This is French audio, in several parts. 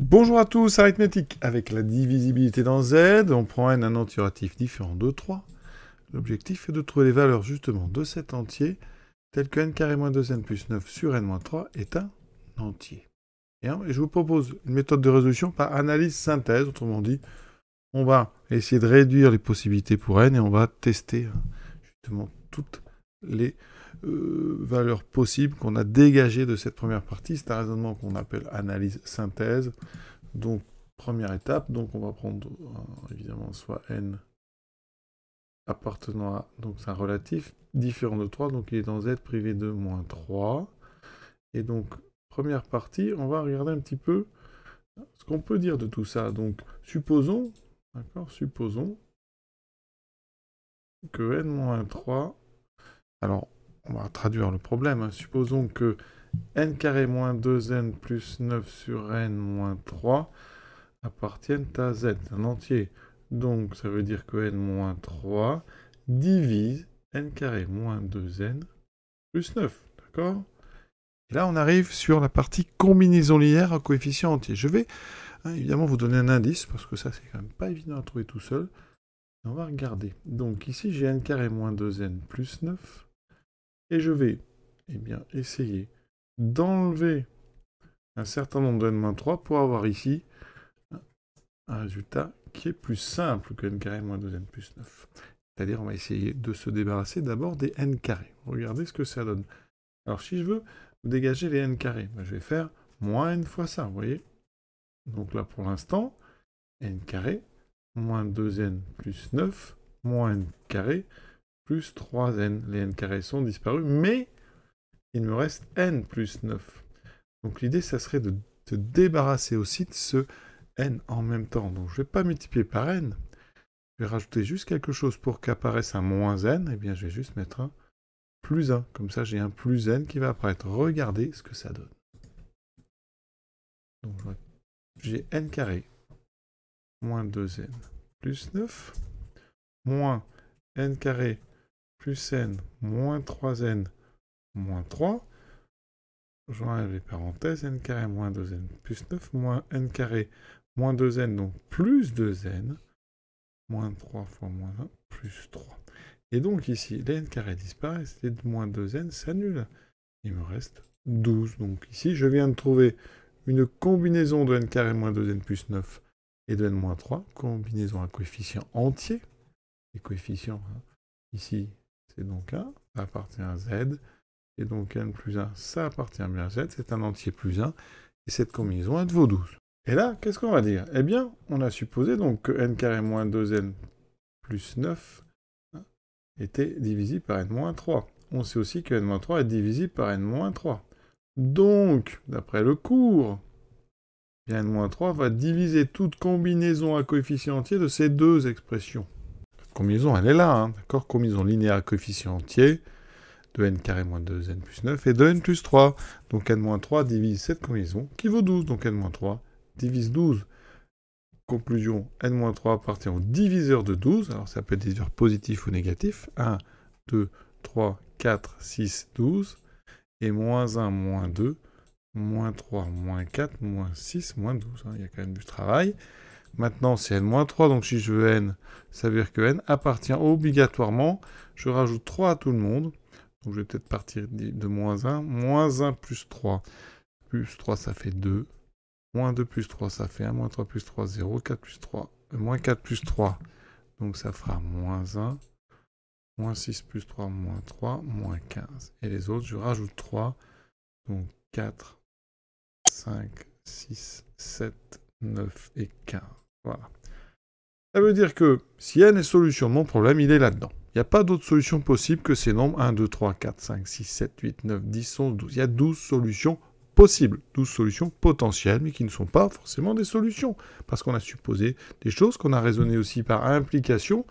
Bonjour à tous, arithmétique. Avec la divisibilité dans Z, on prend n un entier ratif différent de 3. L'objectif est de trouver les valeurs justement de cet entier, tel que n carré moins 2n plus 9 sur n 3 est un entier. Hein, et je vous propose une méthode de résolution par analyse-synthèse, autrement dit, on va essayer de réduire les possibilités pour n et on va tester hein, justement toutes les valeur valeurs qu'on a dégagé de cette première partie. C'est un raisonnement qu'on appelle analyse-synthèse. Donc, première étape, donc on va prendre euh, évidemment soit n appartenant à, donc c'est un relatif, différent de 3, donc il est dans z privé de moins 3. Et donc, première partie, on va regarder un petit peu ce qu'on peut dire de tout ça. Donc, supposons, d'accord, supposons que n-3, alors on va traduire le problème. Hein. Supposons que n carré moins 2n plus 9 sur n moins 3 appartiennent à z, un entier. Donc ça veut dire que n 3 divise n carré moins 2n plus 9. D'accord Et là on arrive sur la partie combinaison linéaire à coefficient entier. Je vais hein, évidemment vous donner un indice, parce que ça c'est quand même pas évident à trouver tout seul. on va regarder. Donc ici j'ai n carré moins 2n plus 9 et je vais eh bien, essayer d'enlever un certain nombre de n-3 pour avoir ici un résultat qui est plus simple que n carré moins 2n plus 9. C'est-à-dire, on va essayer de se débarrasser d'abord des n carrés. Regardez ce que ça donne. Alors, si je veux dégager les n carrés, ben, je vais faire moins n fois ça, vous voyez Donc là, pour l'instant, n carré moins 2n plus 9 moins n carré plus 3n. Les n carrés sont disparus, mais il me reste n plus 9. Donc l'idée, ça serait de te débarrasser aussi de ce n en même temps. Donc je ne vais pas multiplier par n. Je vais rajouter juste quelque chose pour qu'apparaisse un moins n. et eh bien, je vais juste mettre un plus 1. Comme ça, j'ai un plus n qui va apparaître. Regardez ce que ça donne. Donc j'ai n carré moins 2n plus 9 moins n carré plus n, moins 3n, moins 3. J'enlève les parenthèses, n carré moins 2n plus 9, moins n carré moins 2n, donc plus 2n, moins 3 fois moins 1, plus 3. Et donc ici, les n carré disparaissent, les moins 2n s'annulent. Il me reste 12. Donc ici, je viens de trouver une combinaison de n carré moins 2n plus 9 et de n moins 3, combinaison à coefficient entier, les coefficients, hein, ici, c'est donc 1, ça appartient à Z, et donc n plus 1, ça appartient bien à Z, c'est un entier plus 1, et cette combinaison, de vaut 12. Et là, qu'est-ce qu'on va dire Eh bien, on a supposé donc que n carré moins 2n plus 9 hein, était divisible par n moins 3. On sait aussi que n moins 3 est divisible par n moins 3. Donc, d'après le cours, n moins 3 va diviser toute combinaison à coefficient entier de ces deux expressions combinaison, elle est là, hein, d'accord Combinaison linéaire coefficient entier de n carré moins 2, n plus 9 et de n plus 3. Donc n 3 divise cette combinaison qui vaut 12. Donc n 3 divise 12. Conclusion, n 3 appartient au diviseur de 12. Alors ça peut être diviseur positif ou négatif. 1, 2, 3, 4, 6, 12. Et moins 1, moins 2, moins 3, moins 4, moins 6, moins 12. Hein. Il y a quand même du travail. Maintenant, c'est n-3, donc si je veux n, ça veut dire que n appartient obligatoirement. Je rajoute 3 à tout le monde. Donc je vais peut-être partir de moins 1. Moins 1 plus 3. Plus 3, ça fait 2. Moins 2 plus 3, ça fait 1. Moins 3 plus 3, 0. 4 plus 3. Euh, moins 4 plus 3. Donc ça fera moins 1. Moins 6 plus 3, moins 3, moins 15. Et les autres, je rajoute 3. Donc 4, 5, 6, 7, 9 et 15. Ça veut dire que si y a une solution, mon problème, il est là-dedans. Il n'y a pas d'autre solution possible que ces nombres 1, 2, 3, 4, 5, 6, 7, 8, 9, 10, 11, 12. Il y a 12 solutions possibles, 12 solutions potentielles, mais qui ne sont pas forcément des solutions. Parce qu'on a supposé des choses, qu'on a raisonné aussi par implication.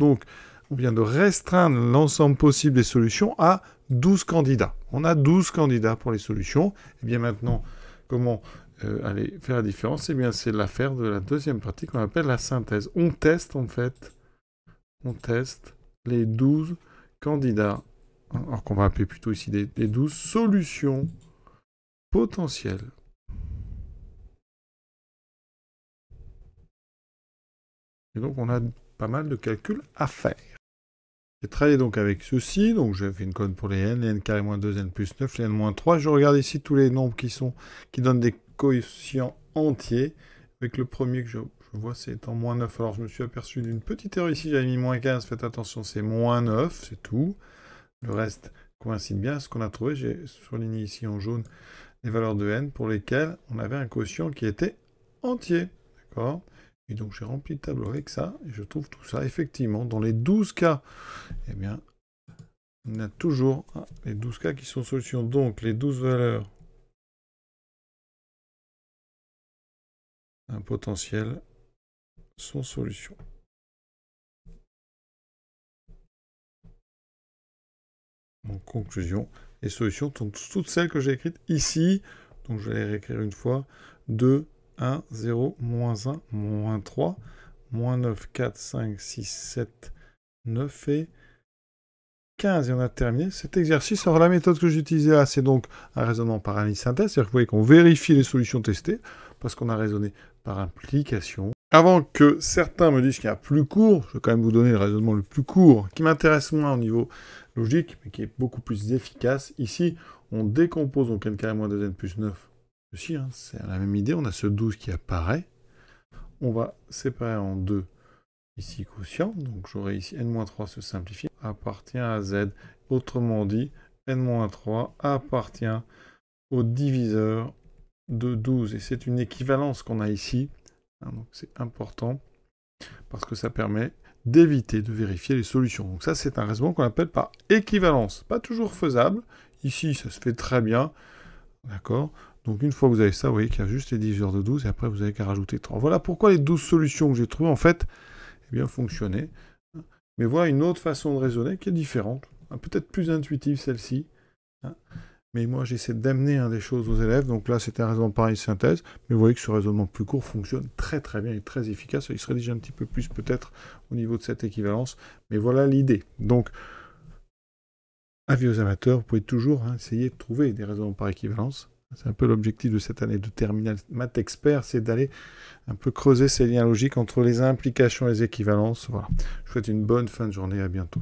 Donc, on vient de restreindre l'ensemble possible des solutions à 12 candidats. On a 12 candidats pour les solutions. Et eh bien maintenant, comment euh, Allez, faire la différence, eh bien c'est l'affaire de la deuxième partie qu'on appelle la synthèse. On teste en fait, on teste les douze candidats, alors qu'on va appeler plutôt ici des douze 12 solutions potentielles. Et donc on a pas mal de calculs à faire. J'ai travaillé donc avec ceci, donc j'ai fait une code pour les n, les n carré moins 2, n plus 9, les n moins 3. Je regarde ici tous les nombres qui sont, qui donnent des coefficients entiers. Avec le premier que je, vois, c'est en moins 9. Alors je me suis aperçu d'une petite erreur ici, j'avais mis moins 15, faites attention, c'est moins 9, c'est tout. Le reste coïncide bien. Ce qu'on a trouvé, j'ai surligné ici en jaune les valeurs de n pour lesquelles on avait un quotient qui était entier. D'accord et donc j'ai rempli le tableau avec ça, et je trouve tout ça. Effectivement, dans les 12 cas, eh bien, on a toujours hein, les 12 cas qui sont solutions. Donc les 12 valeurs, un potentiel, sont solutions. En conclusion, les solutions sont toutes celles que j'ai écrites ici. Donc je vais les réécrire une fois. 2, 1, 0, moins 1, moins 3, moins 9, 4, 5, 6, 7, 9 et 15. Et on a terminé cet exercice. Alors la méthode que j'utilisais là, c'est donc un raisonnement par analyse synthèse. C'est-à-dire que vous voyez qu'on vérifie les solutions testées parce qu'on a raisonné par implication. Avant que certains me disent qu'il y a plus court, je vais quand même vous donner le raisonnement le plus court, qui m'intéresse moins au niveau logique, mais qui est beaucoup plus efficace. Ici, on décompose, n carré moins 2n plus 9 Hein, c'est la même idée, on a ce 12 qui apparaît. On va séparer en deux ici quotient, donc j'aurai ici n-3 se simplifie. appartient à z. Autrement dit, n-3 appartient au diviseur de 12. Et c'est une équivalence qu'on a ici, hein, donc c'est important, parce que ça permet d'éviter de vérifier les solutions. Donc ça, c'est un raisonnement qu'on appelle par équivalence. Pas toujours faisable. Ici, ça se fait très bien. D'accord donc une fois que vous avez ça, vous voyez qu'il y a juste les diviseurs de 12 et après vous n'avez qu'à rajouter 3. Voilà pourquoi les 12 solutions que j'ai trouvées en fait eh bien, fonctionnaient. Mais voilà une autre façon de raisonner qui est différente, ah, peut-être plus intuitive celle-ci. Hein. Mais moi j'essaie d'amener hein, des choses aux élèves, donc là c'était un raisonnement pareil synthèse, mais vous voyez que ce raisonnement plus court fonctionne très très bien et très efficace. Il serait déjà un petit peu plus peut-être au niveau de cette équivalence, mais voilà l'idée. Donc avis aux amateurs, vous pouvez toujours hein, essayer de trouver des raisonnements par équivalence c'est un peu l'objectif de cette année de terminal Math expert, c'est d'aller un peu creuser ces liens logiques entre les implications et les équivalences. Voilà. Je vous souhaite une bonne fin de journée, à bientôt.